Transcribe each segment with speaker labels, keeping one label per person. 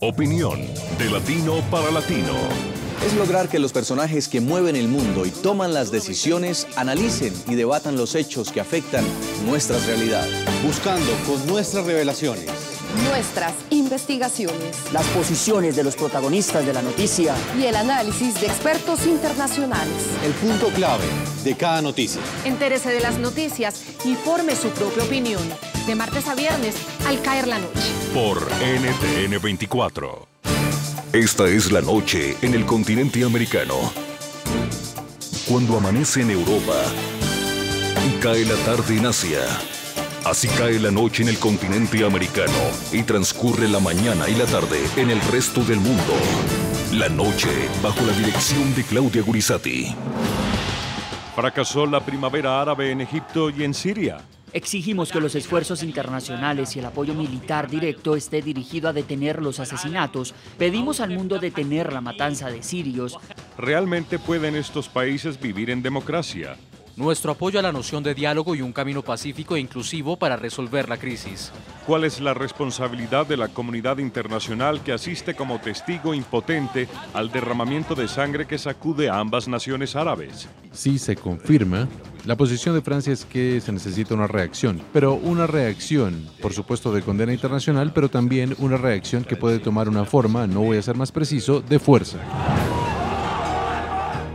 Speaker 1: Opinión de latino para latino. Es lograr que los personajes que mueven el mundo y toman las decisiones analicen y debatan los hechos que afectan nuestra realidad. Buscando con nuestras revelaciones. Nuestras investigaciones.
Speaker 2: Las posiciones de los protagonistas de la noticia. Y el análisis de expertos internacionales. El punto clave de
Speaker 1: cada noticia.
Speaker 2: Entérese de las noticias y forme su propia opinión de martes a viernes al caer la noche.
Speaker 1: Por NTN
Speaker 3: 24. Esta es la noche en el continente americano. Cuando amanece en Europa y cae la tarde en Asia. Así cae la noche en el continente americano y transcurre la mañana y la tarde en el resto del mundo. La noche bajo la dirección de Claudia Gurizati. Fracasó la primavera árabe en Egipto y en Siria.
Speaker 2: Exigimos que los esfuerzos internacionales y el apoyo militar directo esté dirigido a detener los asesinatos. Pedimos al mundo detener la matanza de sirios. ¿Realmente pueden estos países vivir en democracia? nuestro apoyo a la noción de diálogo y un camino pacífico e
Speaker 3: inclusivo para resolver la crisis. ¿Cuál es la responsabilidad de la comunidad internacional que asiste como testigo impotente al derramamiento de sangre que sacude a ambas naciones árabes? Si se confirma, la posición de Francia es que se necesita una reacción, pero una reacción, por supuesto, de condena internacional, pero también una reacción que puede tomar una forma, no voy a ser más preciso, de fuerza.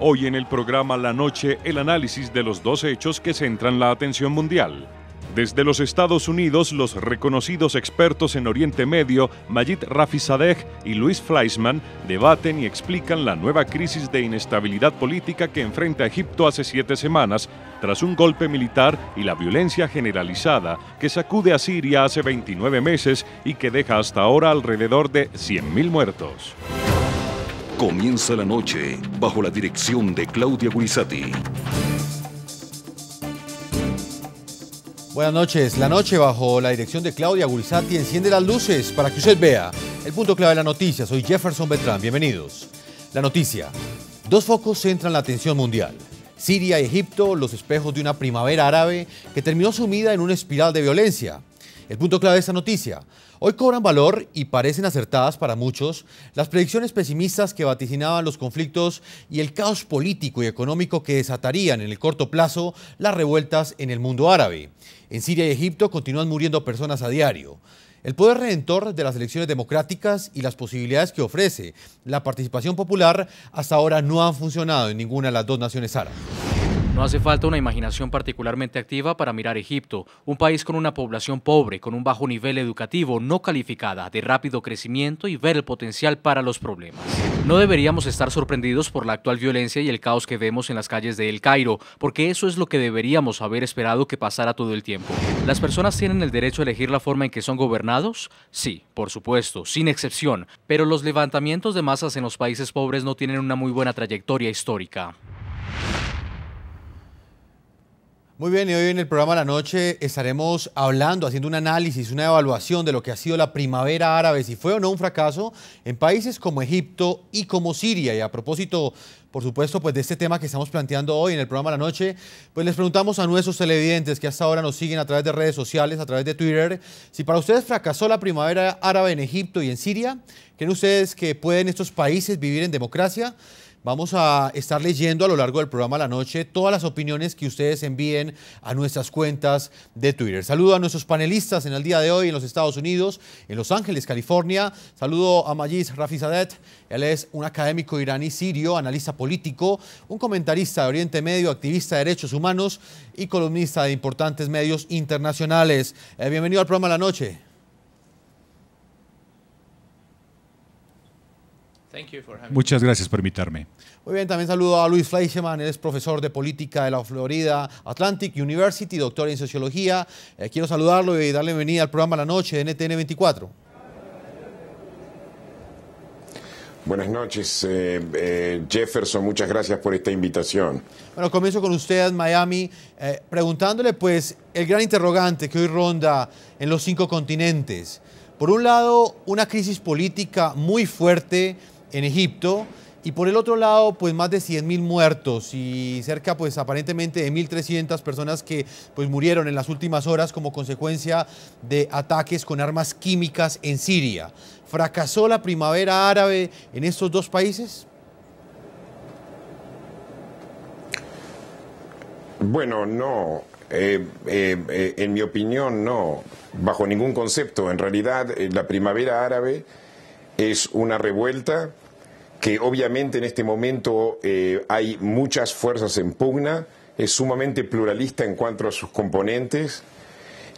Speaker 3: Hoy en el programa La Noche, el análisis de los dos hechos que centran la atención mundial. Desde los Estados Unidos, los reconocidos expertos en Oriente Medio, Majid Rafizadeh y Luis Fleisman, debaten y explican la nueva crisis de inestabilidad política que enfrenta Egipto hace siete semanas, tras un golpe militar y la violencia generalizada que sacude a Siria hace 29 meses y que deja hasta ahora alrededor de 100.000 muertos. Comienza la noche bajo la dirección de Claudia Gurizati.
Speaker 1: Buenas noches. La noche bajo la dirección de Claudia Gurizati enciende las luces para que usted vea el punto clave de la noticia. Soy Jefferson Beltrán. Bienvenidos. La noticia. Dos focos centran la atención mundial. Siria y Egipto, los espejos de una primavera árabe que terminó sumida en una espiral de violencia. El punto clave de esta noticia. Hoy cobran valor y parecen acertadas para muchos las predicciones pesimistas que vaticinaban los conflictos y el caos político y económico que desatarían en el corto plazo las revueltas en el mundo árabe. En Siria y Egipto continúan muriendo personas a diario. El poder redentor de las elecciones democráticas y las posibilidades que ofrece la participación popular hasta ahora no han funcionado en ninguna de las dos naciones árabes. No hace falta una imaginación particularmente activa para mirar Egipto, un país con una población pobre, con un bajo nivel educativo, no calificada, de rápido crecimiento y ver el potencial para los problemas. No deberíamos estar sorprendidos por la actual violencia y el caos que vemos en las calles de El Cairo, porque eso es lo que deberíamos haber esperado que pasara todo el tiempo. ¿Las personas tienen el derecho a elegir la forma en que son gobernados? Sí, por supuesto, sin excepción, pero los levantamientos de masas en los países pobres no tienen una muy buena trayectoria histórica. Muy bien, y hoy en el programa de la noche estaremos hablando, haciendo un análisis, una evaluación de lo que ha sido la primavera árabe, si fue o no un fracaso en países como Egipto y como Siria. Y a propósito, por supuesto, pues de este tema que estamos planteando hoy en el programa de la noche, pues les preguntamos a nuestros televidentes que hasta ahora nos siguen a través de redes sociales, a través de Twitter, si para ustedes fracasó la primavera árabe en Egipto y en Siria, ¿creen ustedes que pueden estos países vivir en democracia? Vamos a estar leyendo a lo largo del programa la noche todas las opiniones que ustedes envíen a nuestras cuentas de Twitter. Saludo a nuestros panelistas en el día de hoy en los Estados Unidos, en Los Ángeles, California. Saludo a Majid Rafizadet. Él es un académico iraní sirio, analista político, un comentarista de Oriente Medio, activista de derechos humanos y columnista de importantes medios internacionales. Eh, bienvenido al programa La Noche. Muchas
Speaker 3: gracias por invitarme.
Speaker 1: Muy bien, también saludo a Luis Fleischman, él es profesor de política de la Florida Atlantic University, doctor en sociología. Eh, quiero saludarlo y darle bienvenida al programa La Noche de NTN 24.
Speaker 4: Buenas noches, eh, eh, Jefferson, muchas gracias por esta invitación.
Speaker 1: Bueno, comienzo con usted, Miami, preguntándole pues el gran interrogante que hoy ronda en los cinco continentes. Por un lado, una crisis política muy fuerte en Egipto. Y por el otro lado, pues más de 100.000 muertos y cerca, pues aparentemente de 1.300 personas que pues murieron en las últimas horas como consecuencia de ataques con armas químicas en Siria. ¿Fracasó la primavera árabe en estos dos países?
Speaker 4: Bueno, no. Eh, eh, eh, en mi opinión, no. Bajo ningún concepto. En realidad, la primavera árabe es una revuelta que obviamente en este momento eh, hay muchas fuerzas en pugna, es sumamente pluralista en cuanto a sus componentes.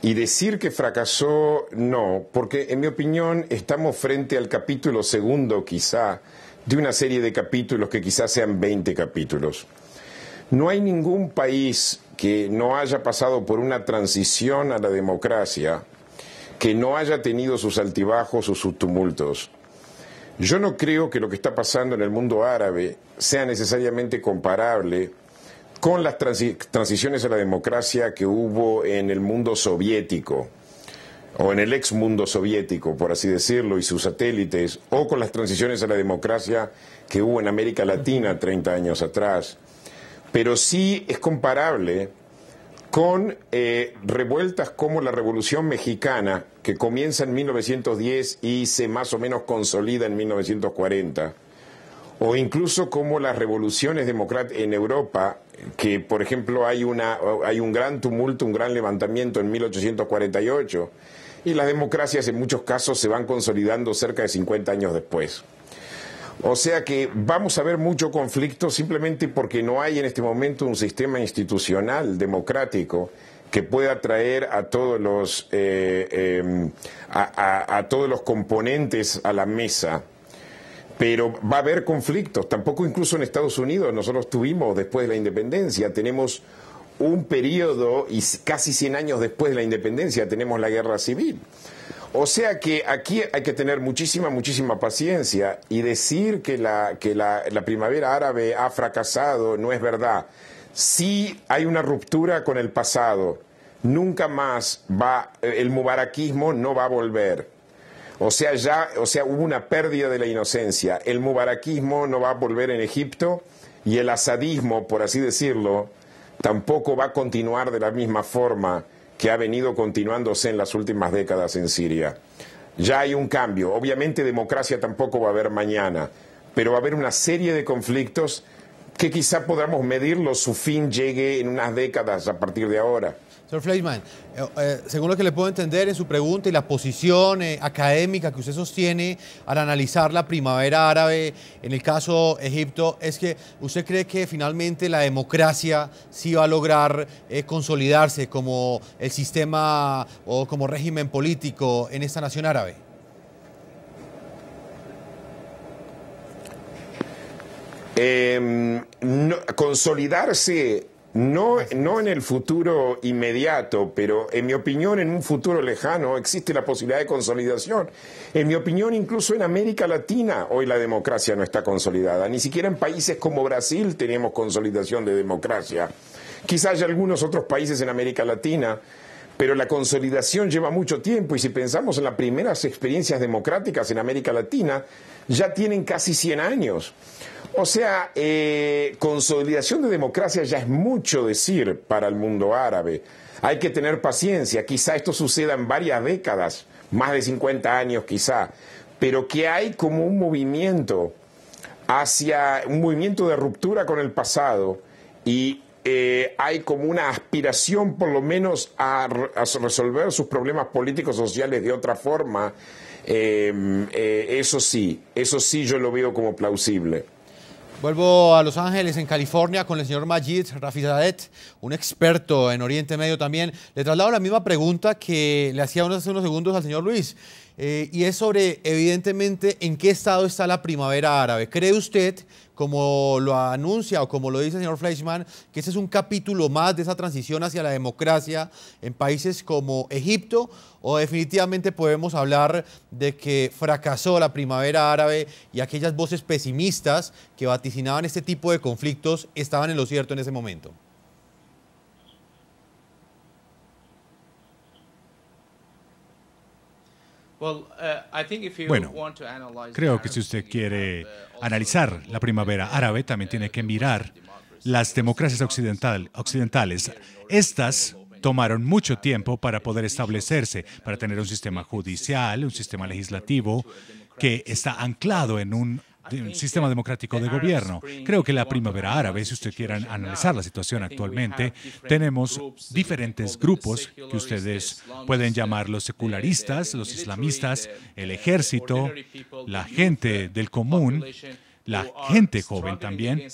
Speaker 4: Y decir que fracasó, no, porque en mi opinión estamos frente al capítulo segundo quizá de una serie de capítulos que quizás sean 20 capítulos. No hay ningún país que no haya pasado por una transición a la democracia que no haya tenido sus altibajos o sus tumultos. Yo no creo que lo que está pasando en el mundo árabe sea necesariamente comparable con las transiciones a la democracia que hubo en el mundo soviético o en el ex mundo soviético, por así decirlo, y sus satélites, o con las transiciones a la democracia que hubo en América Latina 30 años atrás. Pero sí es comparable con eh, revueltas como la Revolución Mexicana, que comienza en 1910 y se más o menos consolida en 1940, o incluso como las revoluciones democráticas en Europa, que por ejemplo hay, una, hay un gran tumulto, un gran levantamiento en 1848, y las democracias en muchos casos se van consolidando cerca de 50 años después. O sea que vamos a ver mucho conflicto simplemente porque no hay en este momento un sistema institucional democrático que pueda traer a todos los eh, em, a, todos los componentes a la mesa. Pero va a haber conflictos. Tampoco incluso en Estados Unidos nosotros tuvimos después de la independencia tenemos un periodo y casi 100 años después de la independencia tenemos la guerra civil. O sea que aquí hay que tener muchísima, muchísima paciencia y decir que la, que la, primavera árabe ha fracasado no es verdad. Si hay una ruptura con el pasado. Nunca más va, el mubaraquismo no va a volver. O sea, ya, o sea, hubo una pérdida de la inocencia. El mubaraquismo no va a volver en Egipto y el asadismo, por así decirlo, tampoco va a continuar de la misma forma que ha venido continuándose en las últimas décadas en Siria. Ya hay un cambio. Obviamente democracia tampoco va a haber mañana, pero va a haber una serie de conflictos que quizá podamos medirlo, su fin llegue en unas décadas a partir de ahora.
Speaker 1: Señor Fleischmann, eh, eh, según lo que le puedo entender en su pregunta y la posición eh, académica que usted sostiene al analizar la primavera árabe, en el caso Egipto, es que usted cree que finalmente la democracia sí va a lograr consolidarse como el sistema o como régimen político en esta nación árabe.
Speaker 4: Em, consolidarse no, no en el futuro inmediato, pero en mi opinión en un futuro lejano existe la posibilidad de consolidación. En mi opinión incluso en América Latina hoy la democracia no está consolidada. Ni siquiera en países como Brasil tenemos consolidación de democracia. Quizás haya algunos otros países en América Latina, pero la consolidación lleva mucho tiempo y si pensamos en las primeras experiencias democráticas en América Latina, ya tienen casi 100 años. O sea, eh, consolidación de democracia ya es mucho decir para el mundo árabe. Hay que tener paciencia. Quizá esto suceda en varias décadas, más de 50 años quizá, pero que hay como un movimiento hacia un movimiento de ruptura con el pasado y eh, hay como una aspiración por lo menos a, resolver sus problemas políticos sociales de otra forma. Eh, eso sí, eso sí yo lo veo como plausible.
Speaker 1: Vuelvo a Los Ángeles, en California, con el señor Majid Rafizadet, un experto en Oriente Medio también. Le traslado la misma pregunta que le hacía hace unos segundos al señor Luis. Eh, y es sobre, evidentemente, en qué estado está la primavera árabe. ¿Cree usted, como lo anuncia o como lo dice el señor Fleischmann, que ese es un capítulo más de esa transición hacia la democracia en países como Egipto? ¿O definitivamente podemos hablar de que fracasó la primavera árabe y aquellas voces pesimistas que vaticinaban este tipo de conflictos estaban en lo cierto en ese momento? Uh, bueno, creo
Speaker 3: que si usted quiere uh, analizar la primavera árabe, también tiene que mirar las democracias occidental, occidentales. Estas tomaron mucho tiempo para poder establecerse, para tener un sistema judicial, un sistema legislativo que está anclado en un sistema democrático de gobierno. Creo que la primavera árabe, si ustedes quieran analizar la situación actualmente, tenemos diferentes grupos que ustedes pueden llamar los secularistas, los islamistas, el ejército, la gente del común la gente joven también,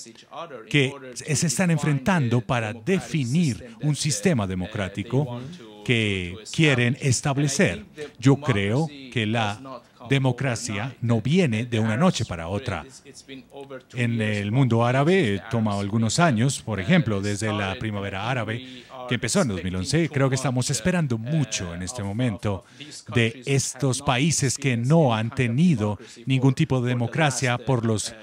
Speaker 3: que se están enfrentando para definir un sistema uh, democrático que quieren establecer. Yo creo que la democracia no viene de una noche para otra. En el mundo árabe toma algunos años, por ejemplo, desde la primavera árabe, que empezó en 2011, creo que estamos esperando mucho en este momento de estos países que no han tenido ningún tipo de democracia por los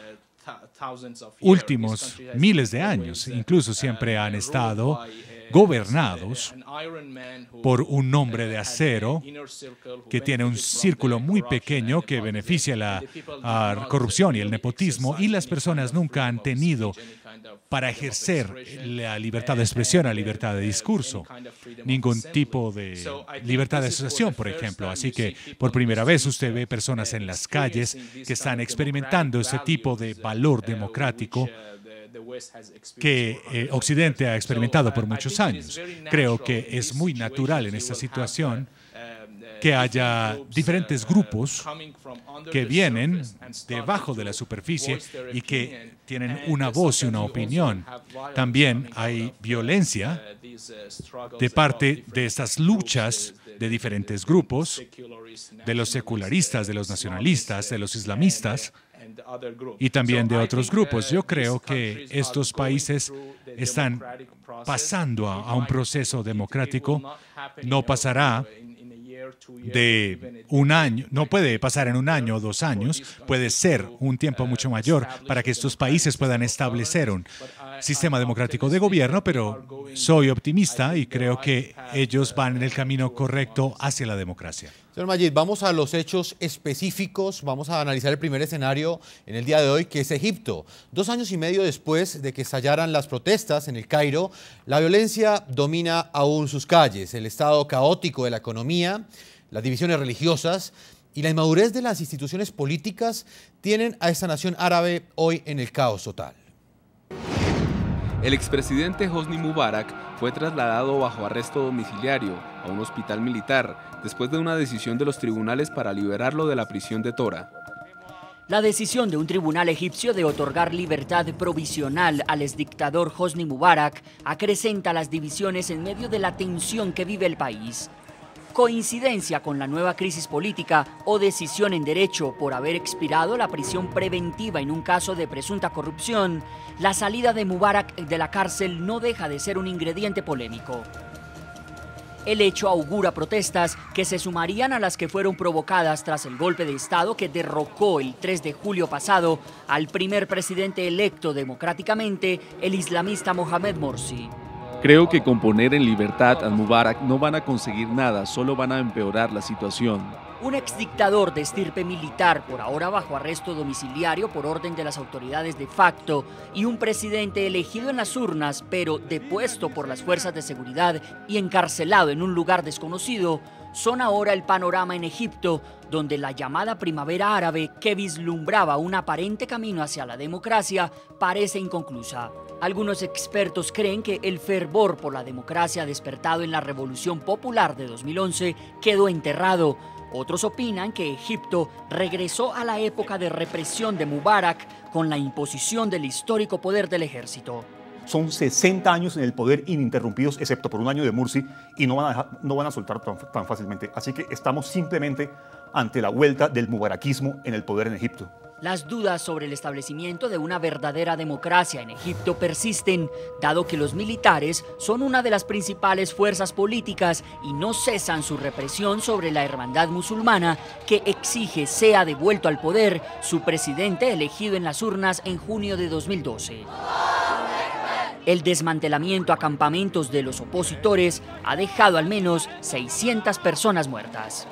Speaker 1: últimos
Speaker 3: miles de años. Incluso siempre han estado gobernados por un hombre de acero que tiene un círculo muy pequeño que beneficia la corrupción y el nepotismo y las personas nunca han tenido para ejercer la libertad de expresión, la libertad de discurso, ningún tipo de libertad de asociación, por ejemplo. Así que por primera vez usted ve personas en las calles que están experimentando ese tipo de valor democrático que eh, Occidente ha experimentado por uh, muchos años. Creo que es muy natural en esta uh, situación um, uh, que haya diferentes grupos que vienen debajo de la superficie y que tienen una voz y una opinión. También hay violencia de parte de estas luchas de diferentes grupos, de los secularistas, de los nacionalistas, de los islamistas, y también de otros grupos. Yo uh, creo que estos países están pasando a un proceso democrático. No pasará de un año, no puede pasar en un uh, año o dos años, puede ser un tiempo uh, mucho mayor para que estos países puedan establecer un sistema democrático de gobierno, pero soy optimista y creo que ellos van en el camino
Speaker 1: correcto hacia la democracia. Señor Majid, vamos a los hechos específicos, vamos a analizar el primer escenario en el día de hoy, que es Egipto. Dos años y medio después de que estallaran las protestas en el Cairo, la violencia domina aún sus calles, el estado caótico de la economía, las divisiones religiosas y la inmadurez de las instituciones políticas tienen a esta nación árabe hoy en el caos total. El expresidente Hosni Mubarak fue trasladado bajo arresto domiciliario a un hospital militar después de una decisión de los tribunales para liberarlo de la prisión de Tora.
Speaker 2: La decisión de un tribunal egipcio de otorgar libertad provisional al exdictador Hosni Mubarak acrecenta las divisiones en medio de la tensión que vive el país. Coincidencia con la nueva crisis política o decisión en derecho por haber expirado la prisión preventiva en un caso de presunta corrupción, la salida de Mubarak de la cárcel no deja de ser un ingrediente polémico. El hecho augura protestas que se sumarían a las que fueron provocadas tras el golpe de Estado que derrocó el 3 de julio pasado al primer presidente electo democráticamente, el islamista Mohamed Morsi.
Speaker 3: Creo que con poner en libertad a Mubarak no van a conseguir nada, solo van a empeorar la situación.
Speaker 2: Un exdictador de estirpe militar, por ahora bajo arresto domiciliario por orden de las autoridades de facto, y un presidente elegido en las urnas, pero depuesto por las fuerzas de seguridad y encarcelado en un lugar desconocido, son ahora el panorama en Egipto, donde la llamada primavera árabe, que vislumbraba un aparente camino hacia la democracia, parece inconclusa. Algunos expertos creen que el fervor por la democracia despertado en la Revolución Popular de 2011 quedó enterrado otros opinan que Egipto regresó a la época de represión de Mubarak con la imposición del histórico poder del ejército. Son
Speaker 3: 60 años en el poder ininterrumpidos, excepto por un año de Mursi, y no van a, no van a soltar tan, tan fácilmente. Así que estamos simplemente ante la vuelta del mubarakismo en el poder en Egipto.
Speaker 2: Las dudas sobre el establecimiento de una verdadera democracia en Egipto persisten, dado que los militares son una de las principales fuerzas políticas y no cesan su represión sobre la hermandad musulmana que exige sea devuelto al poder su presidente elegido en las urnas en junio de 2012. El desmantelamiento a campamentos de los opositores ha dejado al menos 600 personas muertas.